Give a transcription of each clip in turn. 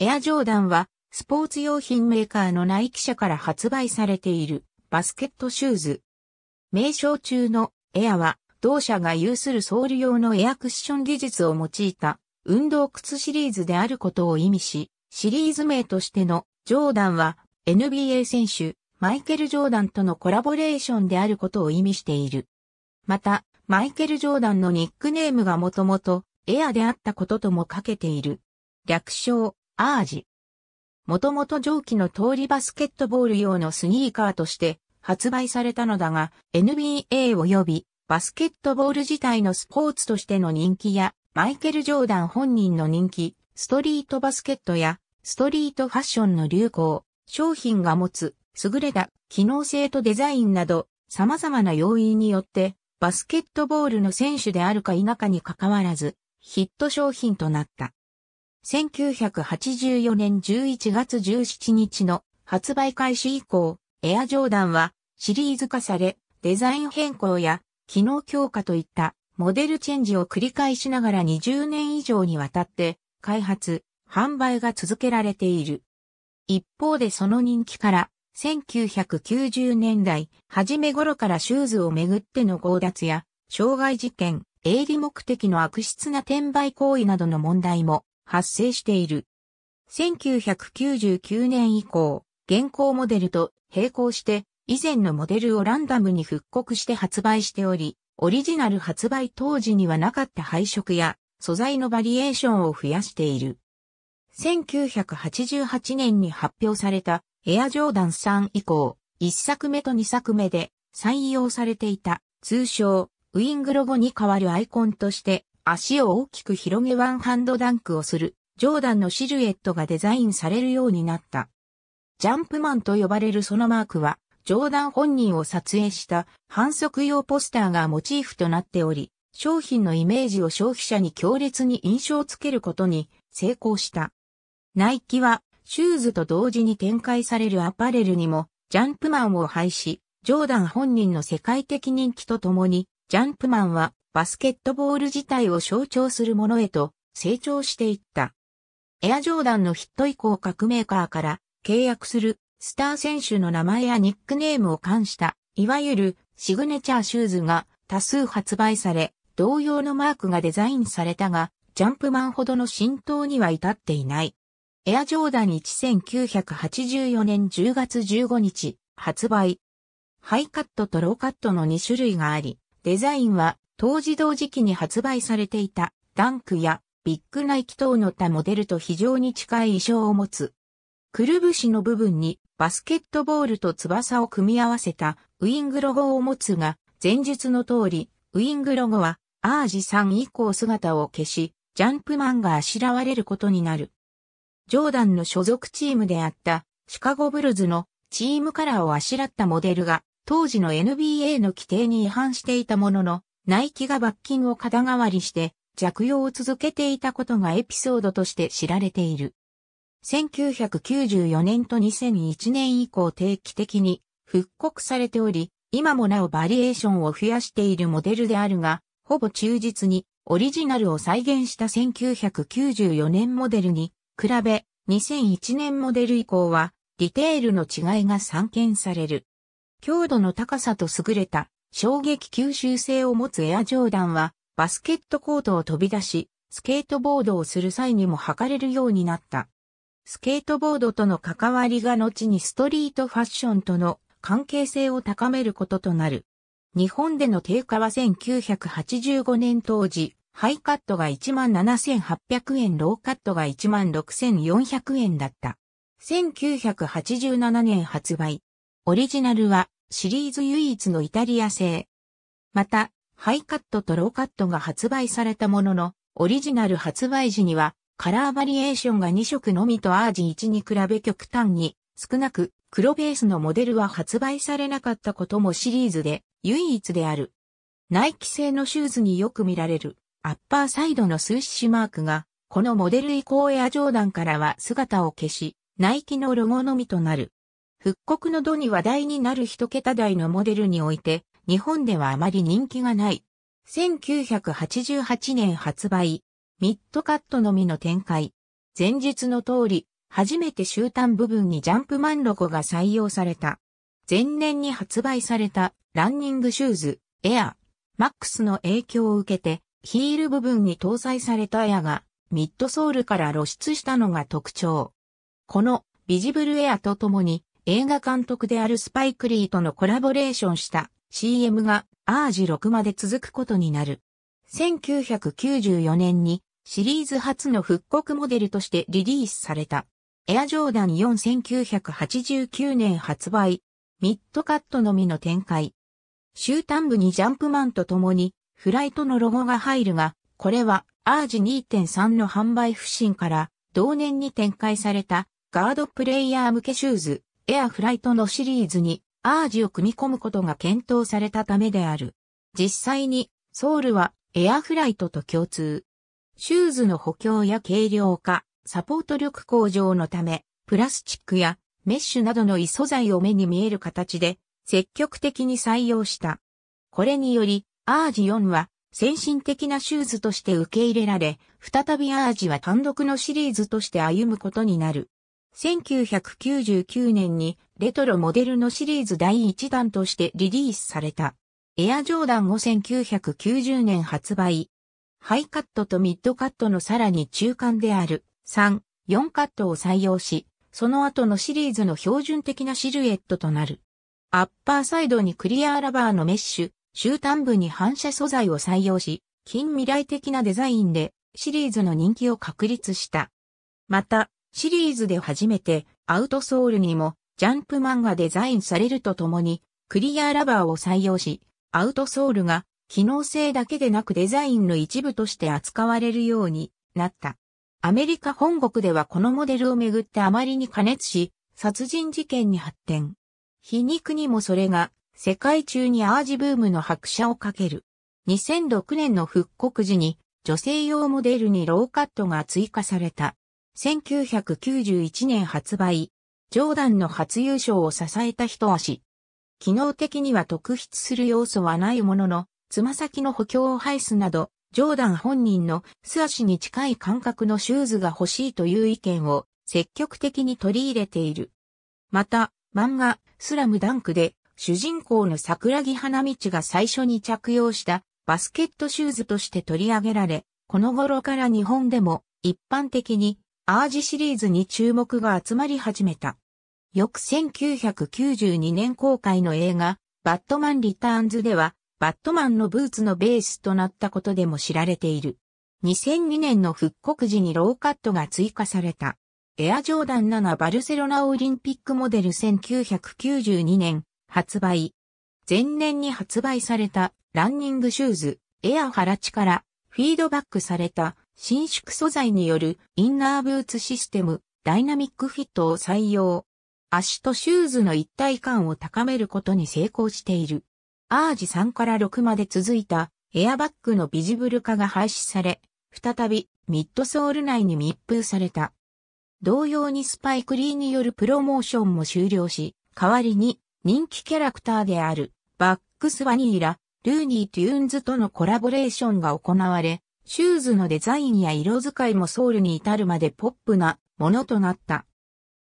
エアジョーダンは、スポーツ用品メーカーのナイキ社から発売されているバスケットシューズ。名称中のエアは、同社が有するソール用のエアクッション技術を用いた運動靴シリーズであることを意味し、シリーズ名としてのジョーダンは NBA 選手マイケル・ジョーダンとのコラボレーションであることを意味している。また、マイケル・ジョーダンのニックネームがもともとエアであったこととも書けている。略称、アージ。もともと上記の通りバスケットボール用のスニーカーとして発売されたのだが、NBA 及びバスケットボール自体のスポーツとしての人気や、マイケル・ジョーダン本人の人気、ストリートバスケットや、ストリートファッションの流行、商品が持つ優れた機能性とデザインなど様々な要因によってバスケットボールの選手であるか否かに関わらずヒット商品となった。1984年11月17日の発売開始以降、エアジョーダンはシリーズ化され、デザイン変更や機能強化といったモデルチェンジを繰り返しながら20年以上にわたって開発、販売が続けられている。一方でその人気から1990年代初め頃からシューズをめぐっての強奪や傷害事件、営利目的の悪質な転売行為などの問題も発生している。1999年以降、現行モデルと並行して以前のモデルをランダムに復刻して発売しており、オリジナル発売当時にはなかった配色や素材のバリエーションを増やしている。1988年に発表されたエアジョーダン3以降、1作目と2作目で採用されていた通称ウィングロゴに代わるアイコンとして足を大きく広げワンハンドダンクをする、ジョーダンのシルエットがデザインされるようになった。ジャンプマンと呼ばれるそのマークは、ジョーダン本人を撮影した反則用ポスターがモチーフとなっており、商品のイメージを消費者に強烈に印象をつけることに成功した。ナイキは、シューズと同時に展開されるアパレルにも、ジャンプマンを廃止、ジョーダン本人の世界的人気とともに、ジャンプマンはバスケットボール自体を象徴するものへと成長していった。エアジョーダンのヒット以降各メーカーから契約するスター選手の名前やニックネームを冠した、いわゆるシグネチャーシューズが多数発売され、同様のマークがデザインされたが、ジャンプマンほどの浸透には至っていない。エアジョーダン1984年10月15日、発売。ハイカットとローカットの2種類があり、デザインは当時同時期に発売されていたダンクやビッグナイキ等の他モデルと非常に近い衣装を持つ。くるぶしの部分にバスケットボールと翼を組み合わせたウィングロゴを持つが、前述の通り、ウィングロゴはアージさん以降姿を消し、ジャンプマンがあしらわれることになる。ジョーダンの所属チームであったシカゴブルズのチームカラーをあしらったモデルが当時の NBA の規定に違反していたものの、ナイキが罰金を肩代わりして弱用を続けていたことがエピソードとして知られている。1994年と2001年以降定期的に復刻されており、今もなおバリエーションを増やしているモデルであるが、ほぼ忠実にオリジナルを再現した1994年モデルに比べ、2001年モデル以降は、ディテールの違いが散見される。強度の高さと優れた衝撃吸収性を持つエアジョーダンは、バスケットコートを飛び出し、スケートボードをする際にも履かれるようになった。スケートボードとの関わりが後にストリートファッションとの関係性を高めることとなる。日本での定価は1985年当時、ハイカットが17,800円、ローカットが16,400円だった。1987年発売。オリジナルはシリーズ唯一のイタリア製。また、ハイカットとローカットが発売されたものの、オリジナル発売時には、カラーバリエーションが2色のみとアージ1に比べ極端に少なく、黒ベースのモデルは発売されなかったこともシリーズで唯一である。ナイキ製のシューズによく見られるアッパーサイドのスイッシュマークが、このモデル以降エアジョーダンからは姿を消し、ナイキのロゴのみとなる。復刻の度に話題になる一桁台のモデルにおいて、日本ではあまり人気がない。1988年発売、ミッドカットのみの展開。前日の通り、初めて終端部分にジャンプマンロゴが採用された。前年に発売されたランニングシューズ、エア、マックスの影響を受けて、ヒール部分に搭載されたエアが、ミッドソールから露出したのが特徴。このビジブルエアとともに、映画監督であるスパイクリーとのコラボレーションした CM がアージ6まで続くことになる。1994年にシリーズ初の復刻モデルとしてリリースされた。エアジョーダン41989年発売。ミッドカットのみの展開。終端部にジャンプマンと共にフライトのロゴが入るが、これはアージ2.3の販売不振から同年に展開されたガードプレイヤー向けシューズエアフライトのシリーズにアージを組み込むことが検討されたためである。実際にソウルはエアフライトと共通。シューズの補強や軽量化、サポート力向上のため、プラスチックやメッシュなどの異素材を目に見える形で積極的に採用した。これにより、アージ4は先進的なシューズとして受け入れられ、再びアージは単独のシリーズとして歩むことになる。1999年にレトロモデルのシリーズ第1弾としてリリースされた。エアジョーダン5 9 9 0年発売。ハイカットとミッドカットのさらに中間である3、4カットを採用し、その後のシリーズの標準的なシルエットとなる。アッパーサイドにクリアラバーのメッシュ、終端部に反射素材を採用し、近未来的なデザインでシリーズの人気を確立した。また、シリーズで初めてアウトソールにもジャンプ漫画デザインされるとともにクリアラバーを採用し、アウトソールが機能性だけでなくデザインの一部として扱われるようになった。アメリカ本国ではこのモデルをめぐってあまりに加熱し、殺人事件に発展。皮肉にもそれが世界中にアージブームの拍車をかける。2006年の復刻時に女性用モデルにローカットが追加された。1991年発売、ジョーダンの初優勝を支えた一足。機能的には特筆する要素はないものの、つま先の補強を排すなど、ジョーダン本人の素足に近い感覚のシューズが欲しいという意見を積極的に取り入れている。また、漫画、スラムダンクで、主人公の桜木花道が最初に着用したバスケットシューズとして取り上げられ、この頃から日本でも一般的にアージシリーズに注目が集まり始めた。翌1992年公開の映画、バットマンリターンズでは、バットマンのブーツのベースとなったことでも知られている。2002年の復刻時にローカットが追加された。エアジョーダン7バルセロナオリンピックモデル1992年発売。前年に発売されたランニングシューズ、エアハラチからフィードバックされた伸縮素材によるインナーブーツシステム、ダイナミックフィットを採用。足とシューズの一体感を高めることに成功している。アージ3から6まで続いたエアバッグのビジブル化が廃止され、再びミッドソール内に密封された。同様にスパイクリーによるプロモーションも終了し、代わりに人気キャラクターであるバックスワニーラ、ルーニー・トゥーンズとのコラボレーションが行われ、シューズのデザインや色使いもソウルに至るまでポップなものとなった。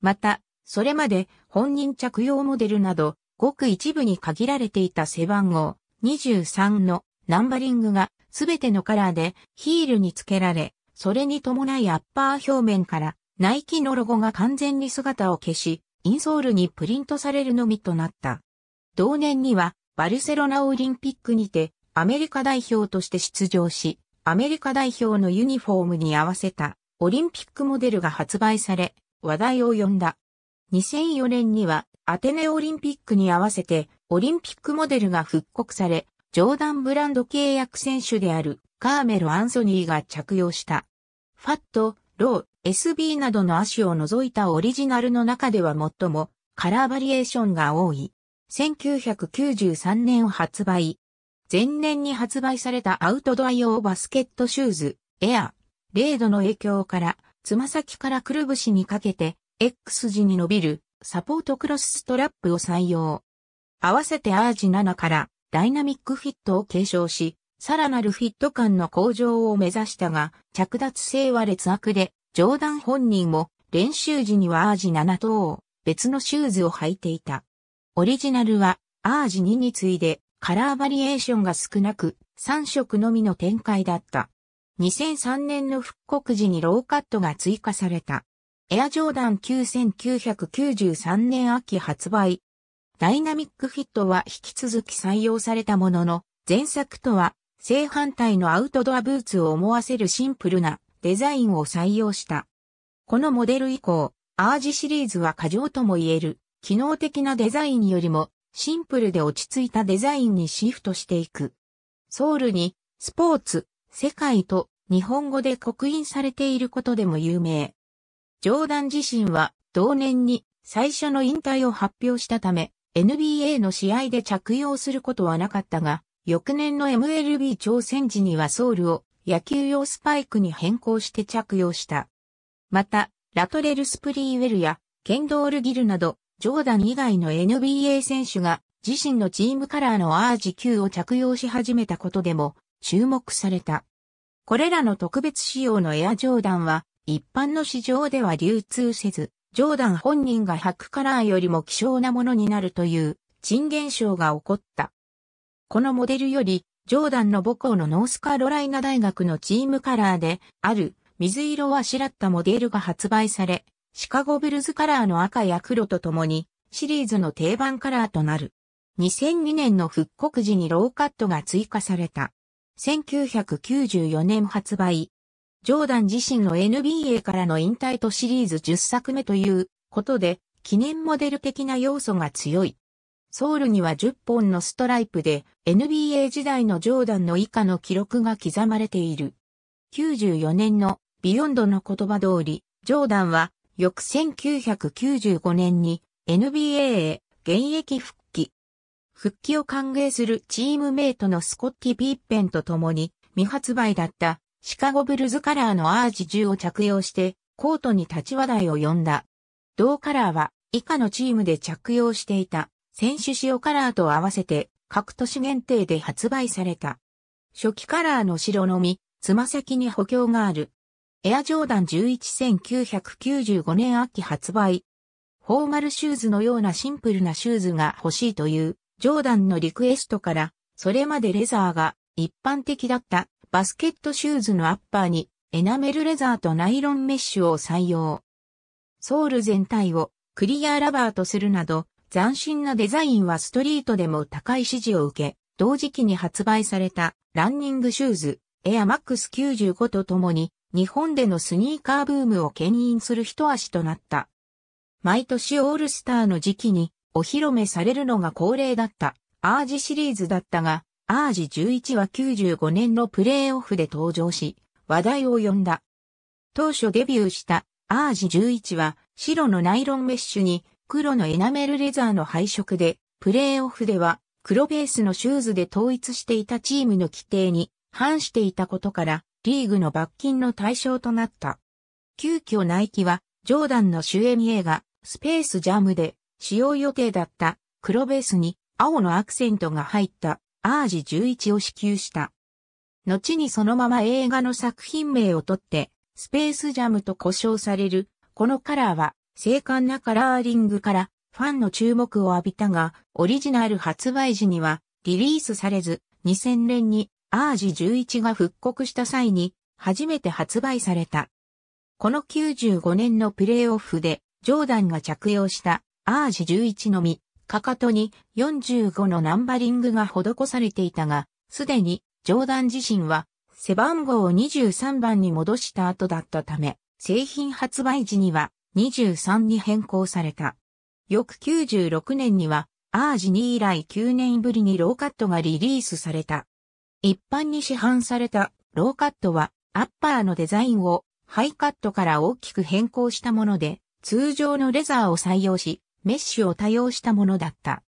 また、それまで本人着用モデルなど、ごく一部に限られていた背番号23のナンバリングがすべてのカラーでヒールに付けられ、それに伴いアッパー表面からナイキのロゴが完全に姿を消し、インソールにプリントされるのみとなった。同年にはバルセロナオリンピックにてアメリカ代表として出場し、アメリカ代表のユニフォームに合わせたオリンピックモデルが発売され、話題を呼んだ。2004年にはアテネオリンピックに合わせてオリンピックモデルが復刻され、ジョーダンブランド契約選手であるカーメル・アンソニーが着用した。ファット、ロー、SB などの足を除いたオリジナルの中では最もカラーバリエーションが多い。1993年発売、前年に発売されたアウトドア用バスケットシューズ、エア、レードの影響から、つま先からくるぶしにかけて、X 字に伸びるサポートクロスストラップを採用。合わせてアージ7からダイナミックフィットを継承し、さらなるフィット感の向上を目指したが、着脱性は劣悪で、ジョーダン本人も練習時にはアージ7等を別のシューズを履いていた。オリジナルはアージ2に次いでカラーバリエーションが少なく、3色のみの展開だった。2003年の復刻時にローカットが追加された。エアジョーダン9993年秋発売。ダイナミックフィットは引き続き採用されたものの、前作とは正反対のアウトドアブーツを思わせるシンプルなデザインを採用した。このモデル以降、アージシリーズは過剰とも言える、機能的なデザインよりもシンプルで落ち着いたデザインにシフトしていく。ソウルに、スポーツ、世界と日本語で刻印されていることでも有名。ジョーダン自身は同年に最初の引退を発表したため、NBA の試合で着用することはなかったが、翌年の MLB 挑戦時にはソウルを野球用スパイクに変更して着用した。また、ラトレル・スプリーウェルやケンドール・ギルなどジョーダン以外の NBA 選手が自身のチームカラーのアージ9を着用し始めたことでも注目された。これらの特別仕様のエアジョーダンは一般の市場では流通せず、ジョーダン本人が100カラーよりも希少なものになるという珍現象が起こった。このモデルより、ジョーダンの母校のノースカロライナ大学のチームカラーである水色をあしらったモデルが発売され、シカゴブルズカラーの赤や黒と共にシリーズの定番カラーとなる。2002年の復刻時にローカットが追加された。1994年発売。ジョーダン自身の NBA からの引退とシリーズ10作目ということで記念モデル的な要素が強い。ソウルには10本のストライプで NBA 時代のジョーダンの以下の記録が刻まれている。94年のビヨンドの言葉通り、ジョーダンは翌1995年に NBA へ現役復帰。復帰を歓迎するチームメイトのスコッティ・ピッペンと共に未発売だったシカゴブルズカラーのアージ10を着用してコートに立ち話題を呼んだ。同カラーは以下のチームで着用していた選手仕様カラーと合わせて各都市限定で発売された。初期カラーの白のみ、つま先に補強があるエアジョーダン111995年秋発売。フォーマルシューズのようなシンプルなシューズが欲しいという、ジョーダンのリクエストから、それまでレザーが一般的だったバスケットシューズのアッパーにエナメルレザーとナイロンメッシュを採用。ソール全体をクリアラバーとするなど、斬新なデザインはストリートでも高い支持を受け、同時期に発売されたランニングシューズエアマックス95とともに日本でのスニーカーブームを牽引する一足となった。毎年オールスターの時期にお披露目されるのが恒例だった、アージシリーズだったが、アージ11は95年のプレーオフで登場し、話題を呼んだ。当初デビューしたアージ11は白のナイロンメッシュに黒のエナメルレザーの配色で、プレーオフでは黒ベースのシューズで統一していたチームの規定に反していたことから、リーグの罰金の対象となった。急遽ナイキは、ジョーダンの主演映画、スペースジャムで、使用予定だった黒ベースに青のアクセントが入ったアージ11を支給した。後にそのまま映画の作品名をとって、スペースジャムと呼称される、このカラーは、精悍なカラーリングからファンの注目を浴びたが、オリジナル発売時にはリリースされず、2000年にアージ11が復刻した際に初めて発売された。この95年のプレーオフでジョーダンが着用したアージ11のみ、かかとに45のナンバリングが施されていたが、すでにジョーダン自身は背番号を23番に戻した後だったため、製品発売時には23に変更された。翌96年には、アージ2以来9年ぶりにローカットがリリースされた。一般に市販されたローカットはアッパーのデザインをハイカットから大きく変更したもので、通常のレザーを採用し、メッシュを多用したものだった。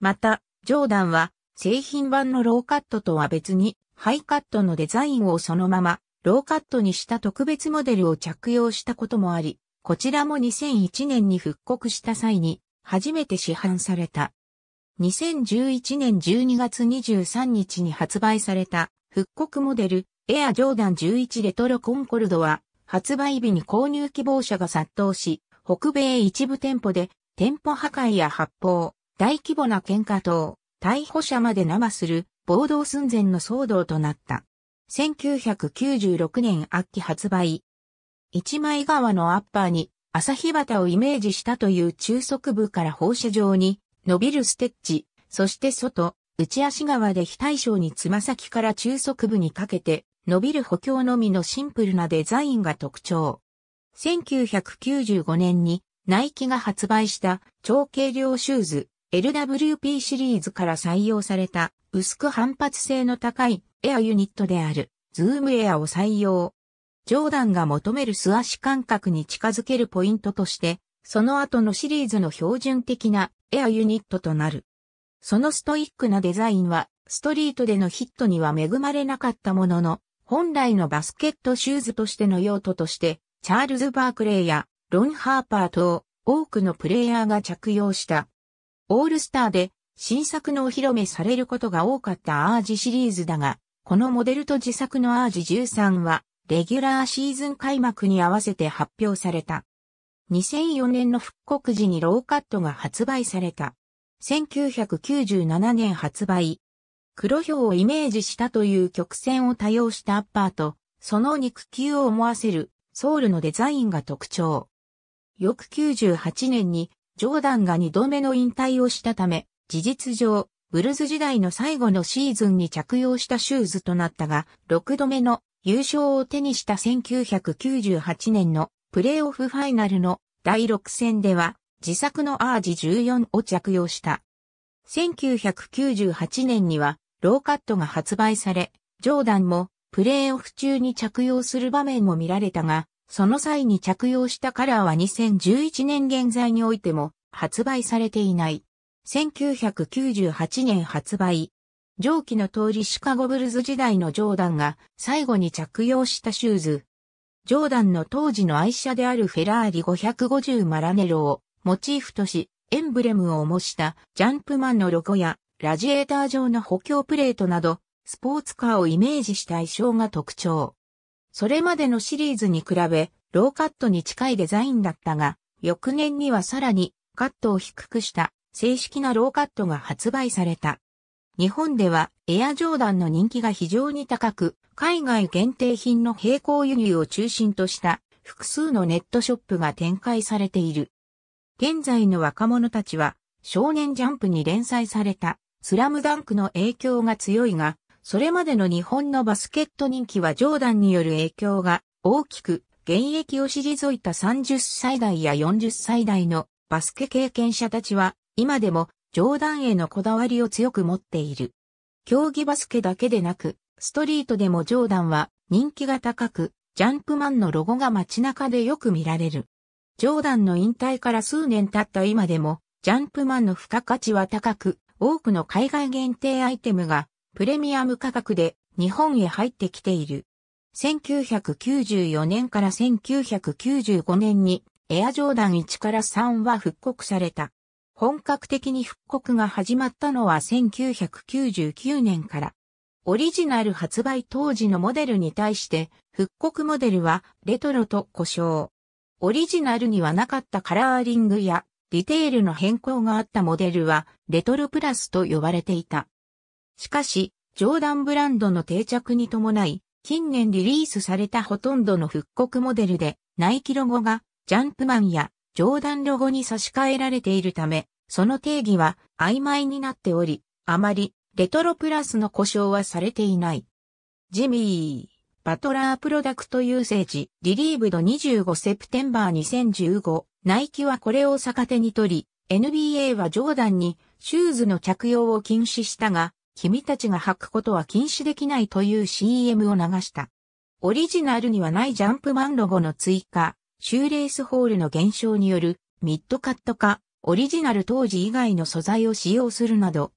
また、ジョーダンは製品版のローカットとは別に、ハイカットのデザインをそのまま、ローカットにした特別モデルを着用したこともあり、こちらも2001年に復刻した際に、初めて市販された。2011年12月23日に発売された復刻モデルエアジョーダン11レトロコンコルドは発売日に購入希望者が殺到し、北米一部店舗で店舗破壊や発砲、大規模な喧嘩等、逮捕者まで生する暴動寸前の騒動となった。1996年秋発売。一枚側のアッパーに朝日旗をイメージしたという中足部から放射状に伸びるステッチ、そして外、内足側で非対称につま先から中足部にかけて、伸びる補強のみのシンプルなデザインが特徴。1995年にナイキが発売した超軽量シューズ LWP シリーズから採用された薄く反発性の高いエアユニットであるズームエアを採用。ジョーダンが求める素足感覚に近づけるポイントとしてその後のシリーズの標準的なエアユニットとなる。そのストイックなデザインは、ストリートでのヒットには恵まれなかったものの、本来のバスケットシューズとしての用途として、チャールズ・バークレイやロン・ハーパー等、多くのプレイヤーが着用した。オールスターで新作のお披露目されることが多かったアージシリーズだが、このモデルと自作のアージ13は、レギュラーシーズン開幕に合わせて発表された。2004年の復刻時にローカットが発売された。1997年発売。黒表をイメージしたという曲線を多用したアッパーと、その肉球を思わせるソウルのデザインが特徴。翌98年にジョーダンが2度目の引退をしたため、事実上、ブルズ時代の最後のシーズンに着用したシューズとなったが、6度目の優勝を手にした1998年のプレーオフファイナルの第6戦では自作のアージ14を着用した。1998年にはローカットが発売され、ジョーダンもプレーオフ中に着用する場面も見られたが、その際に着用したカラーは2011年現在においても発売されていない。1998年発売。上記の通りシカゴブルズ時代のジョーダンが最後に着用したシューズ、ジョーダンの当時の愛車であるフェラーリ550マラネロをモチーフとし、エンブレムを模したジャンプマンのロゴやラジエーター状の補強プレートなど、スポーツカーをイメージした衣装が特徴。それまでのシリーズに比べ、ローカットに近いデザインだったが、翌年にはさらにカットを低くした正式なローカットが発売された。日本ではエアジョーダンの人気が非常に高く、海外限定品の並行輸入を中心とした複数のネットショップが展開されている。現在の若者たちは少年ジャンプに連載されたスラムダンクの影響が強いが、それまでの日本のバスケット人気はジョーダンによる影響が大きく、現役を退いた30歳代や40歳代のバスケ経験者たちは今でも上段へのこだわりを強く持っている。競技バスケだけでなく、ストリートでもジョーダンは人気が高く、ジャンプマンのロゴが街中でよく見られる。ジョーダンの引退から数年経った今でも、ジャンプマンの付加価値は高く、多くの海外限定アイテムがプレミアム価格で日本へ入ってきている。1994年から1995年にエアジョーダン1から3は復刻された。本格的に復刻が始まったのは1999年から。オリジナル発売当時のモデルに対して復刻モデルはレトロと故障。オリジナルにはなかったカラーリングやディテールの変更があったモデルはレトロプラスと呼ばれていた。しかし、ジョーダンブランドの定着に伴い、近年リリースされたほとんどの復刻モデルでナイキロゴがジャンプマンや冗談ロゴに差し替えられているため、その定義は曖昧になっており、あまりレトロプラスの故障はされていない。ジミー、バトラープロダクト優勢時、リリーブド25セプテンバー2015、ナイキはこれを逆手に取り、NBA はジョーダンにシューズの着用を禁止したが、君たちが履くことは禁止できないという CM を流した。オリジナルにはないジャンプマンロゴの追加、シューレースホールの減少によるミッドカット化、オリジナル当時以外の素材を使用するなど、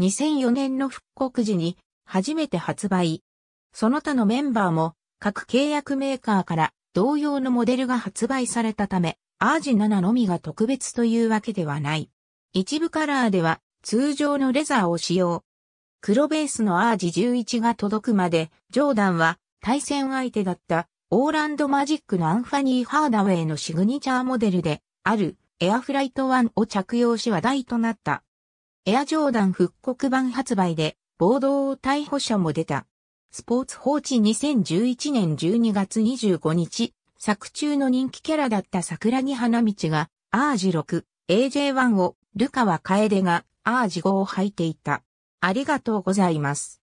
2004年の復刻時に初めて発売。その他のメンバーも各契約メーカーから同様のモデルが発売されたため、アージ7のみが特別というわけではない。一部カラーでは通常のレザーを使用。黒ベースのアージ11が届くまで、ジョーダンは対戦相手だったオーランドマジックのアンファニー・ハーダウェイのシグニチャーモデルであるエアフライト1を着用し話題となった。エアジョーダン復刻版発売で暴動逮捕者も出た。スポーツ報知2011年12月25日、作中の人気キャラだった桜木花道がアージ6、AJ1 をルカワカエデがアージ5を履いていた。ありがとうございます。